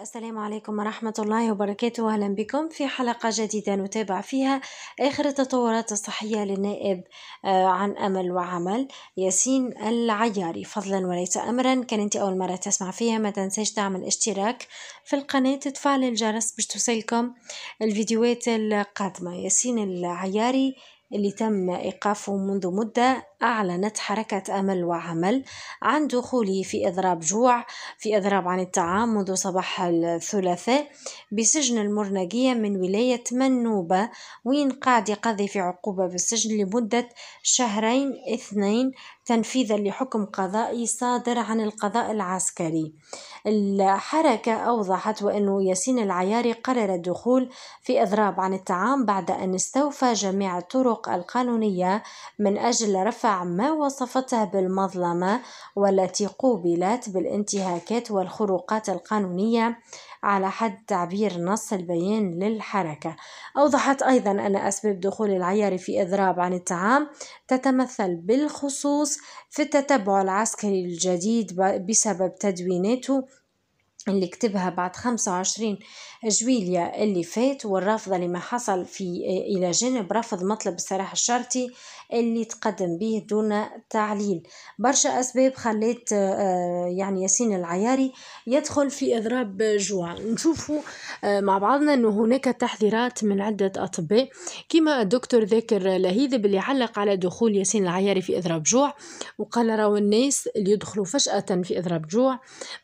السلام عليكم ورحمة الله وبركاته أهلا بكم في حلقة جديدة نتابع فيها آخر التطورات الصحية للنائب آه، عن أمل وعمل ياسين العياري فضلا وليس أمرا كان أنت أول مرة تسمع فيها ما تنساش تعمل اشتراك في القناة تفعل الجرس باش توصلكم الفيديوهات القادمة ياسين العياري اللي تم إيقافه منذ مدة أعلنت حركة أمل وعمل عن دخوله في إضراب جوع في إضراب عن الطعام منذ صباح الثلاثاء بسجن المرنقية من ولاية منوبة وين قاعد يقضي في عقوبة بالسجن لمدة شهرين اثنين تنفيذا لحكم قضائي صادر عن القضاء العسكري الحركة أوضحت وأنه ياسين العياري قرر الدخول في إضراب عن الطعام بعد أن استوفى جميع الطرق القانونية من أجل رفع ما وصفته بالمظلمة والتي قوبلت بالانتهاكات والخروقات القانونية على حد تعبير نص البيان للحركة أوضحت أيضا أن أسباب دخول العيار في إضراب عن الطعام تتمثل بالخصوص في التتبع العسكري الجديد بسبب تدويناته اللي كتبها بعد 25 جويليا اللي فات والرافضة لما حصل في إلى جانب رفض مطلب السراح الشرطي اللي تقدم به دون تعليل برشا أسباب خلت آه، يعني ياسين العياري يدخل في إضراب جوع نشوفوا آه، مع بعضنا أنه هناك تحذيرات من عدة أطباء كما الدكتور ذاكر لهيذب اللي علق على دخول ياسين العياري في إضراب جوع وقال راهو الناس اللي يدخلوا فجأة في إضراب جوع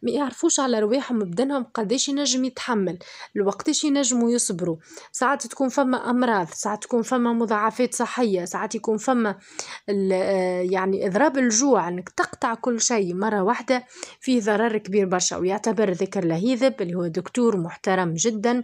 ما يعرفوش على رواحهم بدنهم قداش ينجم يتحمل الوقتاش ينجموا يصبروا ساعات تكون فما أمراض ساعات تكون فما مضاعفات صحية ساعات يكون فما فما آه، يعني إضراب الجوع أنك تقطع كل شيء مرة واحدة فيه ضرر كبير برشا ويعتبر ذكر لهيذب اللي هو دكتور محترم جدا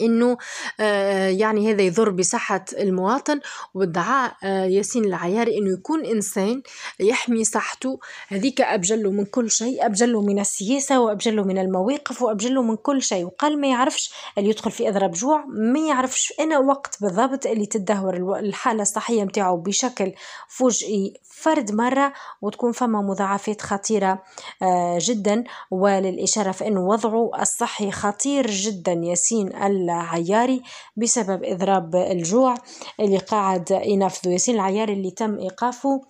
انه آه، يعني هذا يضر بصحة المواطن وبالدعاء آه، ياسين العياري انه يكون انسان يحمي صحته هذيك ابجله من كل شيء ابجله من السياسة وابجله من المواقف وابجله من كل شيء وقال ما يعرفش اللي يدخل في اضراب جوع ما يعرفش انا وقت بالضبط اللي تدهور الحالة الصحية متاعه بشكل فجئي فرد مرة وتكون فما مضاعفات خطيرة آه، جدا وللإشارة في انه وضعه الصحي خطير جدا ياسين العياري بسبب إضراب الجوع اللي قاعد ينفذه ياسين العياري اللي تم إيقافه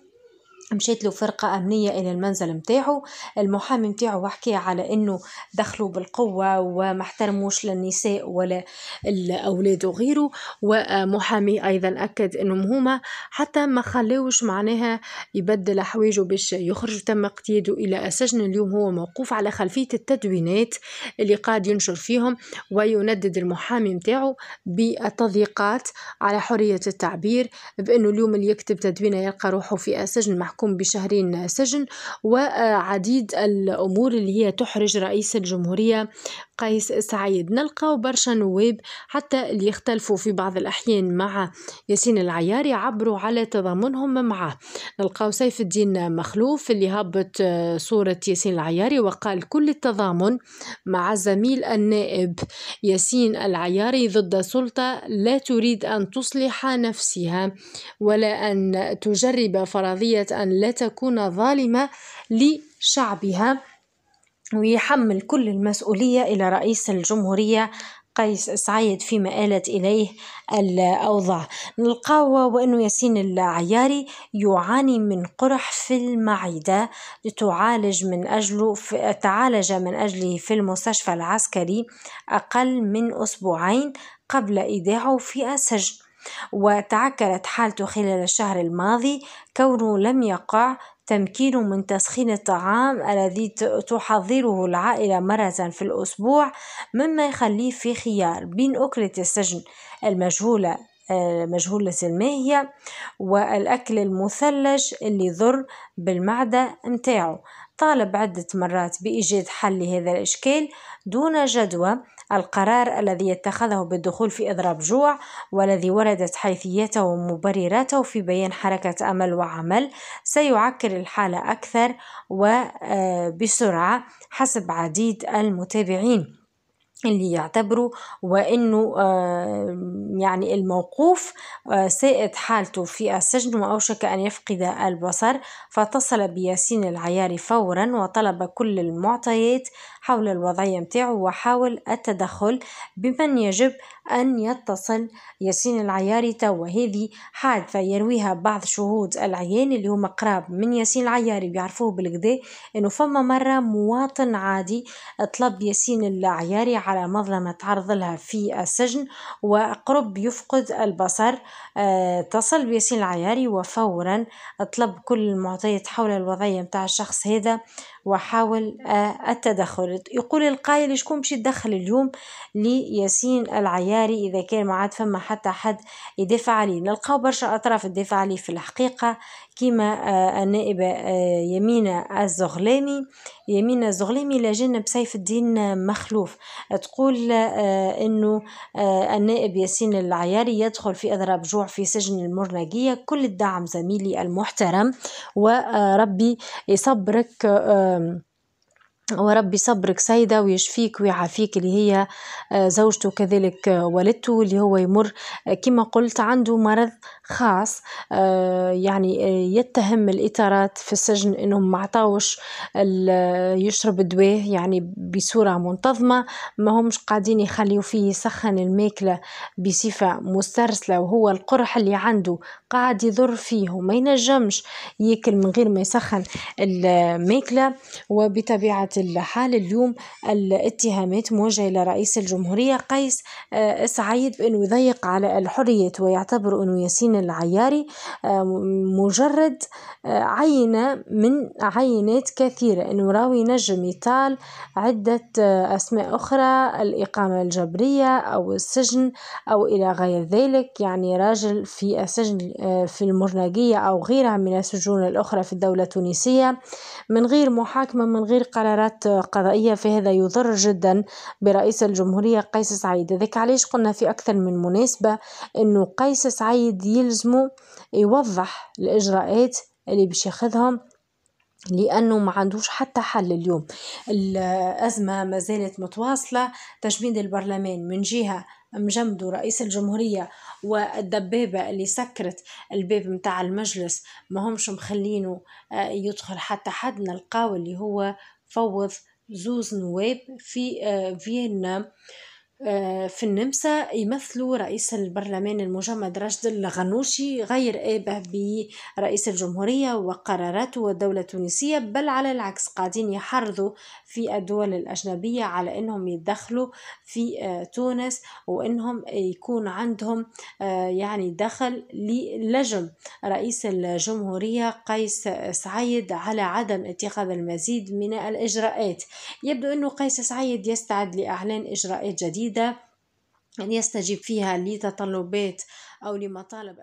مشيت له فرقة أمنية إلى المنزل متاعه المحامي متاعه وحكي على أنه دخلوا بالقوة وما احترموش للنساء ولا الأولاد وغيره ومحامي أيضا أكد أنهم هما حتى ما خلوش معناها يبدل حوايجه باش يخرج تم اقتياده إلى السجن اليوم هو موقوف على خلفية التدوينات اللي قاعد ينشر فيهم ويندد المحامي متاعه بالتضييقات على حرية التعبير بأنه اليوم اللي يكتب تدوينة يلقى روحه في السجن محكوم يحكم بشهرين سجن وعديد الأمور اللي هي تحرج رئيس الجمهورية قيس سعيد نلقاو برشا نواب حتى اللي يختلفوا في بعض الأحيان مع ياسين العياري عبروا على تضامنهم معه نلقاو سيف الدين مخلوف اللي هبط صورة ياسين العياري وقال كل التضامن مع زميل النائب ياسين العياري ضد سلطة لا تريد أن تصلح نفسها ولا أن تجرب فرضية أن لا تكون ظالمة لشعبها ويحمل كل المسؤولية إلى رئيس الجمهورية قيس سعيد فيما آلت إليه الأوضاع نلقاو وأنه ياسين العياري يعاني من قرح في المعدة تعالج من أجله في تعالج من أجله في المستشفى العسكري أقل من أسبوعين قبل إيداعه في السجن وتعكرت حالته خلال الشهر الماضي كونه لم يقع تمكين من تسخين الطعام الذي تحضره العائلة مرة في الأسبوع مما يخليه في خيار بين أكلة السجن المجهولة آه، مجهولة الماهية والأكل المثلج اللي يضر بالمعدة متاعه طالب عدة مرات بإيجاد حل لهذا الإشكال دون جدوى القرار الذي اتخذه بالدخول في إضراب جوع والذي وردت حيثيته ومبرراته في بيان حركة أمل وعمل سيعكر الحالة أكثر وبسرعة آه، حسب عديد المتابعين اللي يعتبروا وانه آه، يعني الموقوف آه، ساءت حالته في السجن وأوشك أن يفقد البصر فاتصل بياسين العياري فورا وطلب كل المعطيات حول الوضعية متاعه وحاول التدخل بمن يجب أن يتصل ياسين العياري توا هذه حادثة يرويها بعض شهود العيان اللي هما قراب من ياسين العياري بيعرفوه بالكدا انه فما مرة مواطن عادي طلب ياسين العياري على مظلمة تعرض لها في السجن وقرب يفقد البصر آه، اتصل بياسين العياري وفورا طلب كل المعطيات حول الوضعية متاع الشخص هذا وحاول آه، التدخل يقول القائل شكون باش يتدخل اليوم لياسين العياري عياري إذا كان ما عاد فما حتى حد يدافع عليه نلقاو برشا أطراف تدافع عليه في الحقيقة كيما آه، النائبة آه، يمينة الزغلاني يمينة الزغلاني لجنة بسيف الدين مخلوف تقول آه، أنه النائب ياسين العياري يدخل في أضراب جوع في سجن المرنقية كل الدعم زميلي المحترم وربي يصبرك وربي صبرك سيدة ويشفيك ويعافيك اللي هي آه، زوجته كذلك آه، والدته اللي هو يمر آه، كما قلت عنده مرض خاص يعني يتهم الإطارات في السجن أنهم ما عطاوش يشرب الدواء يعني بصورة منتظمة ما همش قاعدين يخليو فيه يسخن الماكلة بصفة مسترسلة وهو القرح اللي عنده قاعد يضر فيه وما ينجمش ياكل من غير ما يسخن الماكلة وبطبيعة الحال اليوم الاتهامات موجهة لرئيس الجمهورية قيس آه، سعيد بأنه يضيق على الحرية ويعتبر أنه ياسين العياري آه، مجرد آه، عينة من عينات كثيرة أنه راوي نجم يطال عدة أسماء أخرى الإقامة الجبرية أو السجن أو إلى غير ذلك يعني راجل في السجن في المرناقية أو غيرها من السجون الأخرى في الدولة التونسية من غير محاكمة من غير قرارات إجراءات قضائية فهذا يضر جدا برئيس الجمهورية قيس سعيد ذلك علاش قلنا في أكثر من مناسبة أنه قيس سعيد يلزمه يوضح الإجراءات اللي باش ياخذهم لانه ما عندوش حتى حل اليوم الازمه ما زالت متواصله تجميد البرلمان من جهه مجمدوا رئيس الجمهورية والدبابة اللي سكرت الباب متاع المجلس ما همش مخلينه آه، يدخل حتى حد نلقاو اللي هو فوض زوز نواب في آه، فيينا آه، في النمسا يمثلوا رئيس البرلمان المجمد رشد الغنوشي غير آبه برئيس الجمهورية وقراراته والدولة التونسية بل على العكس قاعدين يحرضوا في الدول الأجنبية على أنهم يدخلوا في آه، تونس وأنهم يكون عندهم آه، يعني دخل للجم رئيس الجمهورية قيس سعيد على عدم اتخاذ المزيد من الإجراءات يبدو أنه قيس سعيد يستعد لإعلان إجراءات جديدة جديدة أن يستجيب فيها لتطلبات أو لمطالب